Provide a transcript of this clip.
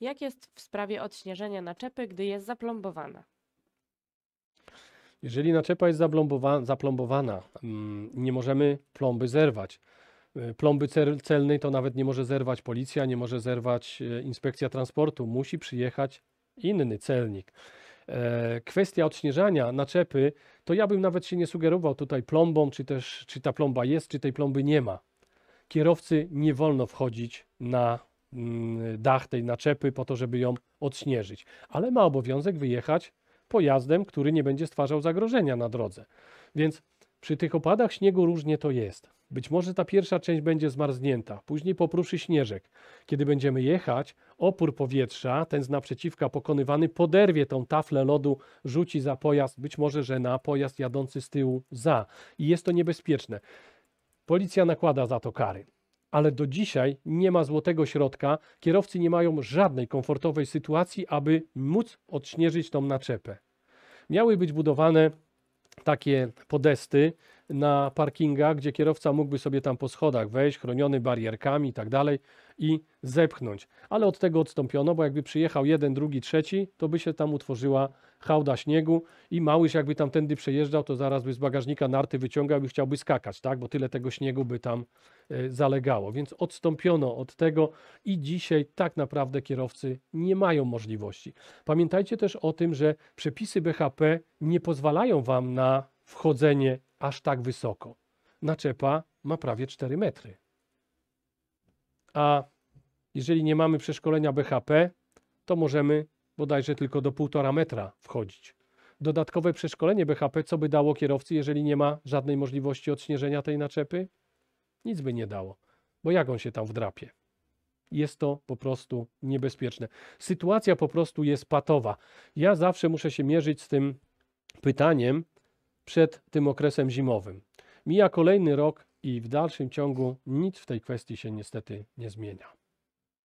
Jak jest w sprawie odśnieżenia naczepy, gdy jest zaplombowana? Jeżeli naczepa jest zaplombowa zaplombowana, mm, nie możemy plomby zerwać. E, plomby cel celnej to nawet nie może zerwać policja, nie może zerwać e, inspekcja transportu. Musi przyjechać inny celnik. E, kwestia odśnieżania naczepy, to ja bym nawet się nie sugerował tutaj plombą, czy też czy ta plomba jest, czy tej plomby nie ma. Kierowcy nie wolno wchodzić na Mm, dach tej naczepy po to, żeby ją odśnieżyć, ale ma obowiązek wyjechać pojazdem, który nie będzie stwarzał zagrożenia na drodze. Więc przy tych opadach śniegu różnie to jest. Być może ta pierwsza część będzie zmarznięta, później popruszy śnieżek. Kiedy będziemy jechać, opór powietrza, ten z naprzeciwka pokonywany, poderwie tą taflę lodu, rzuci za pojazd, być może, że na pojazd jadący z tyłu za. I jest to niebezpieczne. Policja nakłada za to kary ale do dzisiaj nie ma złotego środka. Kierowcy nie mają żadnej komfortowej sytuacji, aby móc odśnieżyć tą naczepę. Miały być budowane takie podesty, na parkingach, gdzie kierowca mógłby sobie tam po schodach wejść, chroniony barierkami i tak dalej i zepchnąć. Ale od tego odstąpiono, bo jakby przyjechał jeden, drugi, trzeci, to by się tam utworzyła hałda śniegu i małyż jakby tam przejeżdżał, to zaraz by z bagażnika narty wyciągał i chciałby skakać, tak? Bo tyle tego śniegu by tam y, zalegało. Więc odstąpiono od tego i dzisiaj tak naprawdę kierowcy nie mają możliwości. Pamiętajcie też o tym, że przepisy BHP nie pozwalają Wam na wchodzenie aż tak wysoko. Naczepa ma prawie 4 metry. A jeżeli nie mamy przeszkolenia BHP, to możemy bodajże tylko do 1,5 metra wchodzić. Dodatkowe przeszkolenie BHP, co by dało kierowcy, jeżeli nie ma żadnej możliwości odśnieżenia tej naczepy? Nic by nie dało, bo jak on się tam wdrapie? Jest to po prostu niebezpieczne. Sytuacja po prostu jest patowa. Ja zawsze muszę się mierzyć z tym pytaniem, przed tym okresem zimowym. Mija kolejny rok i w dalszym ciągu nic w tej kwestii się niestety nie zmienia.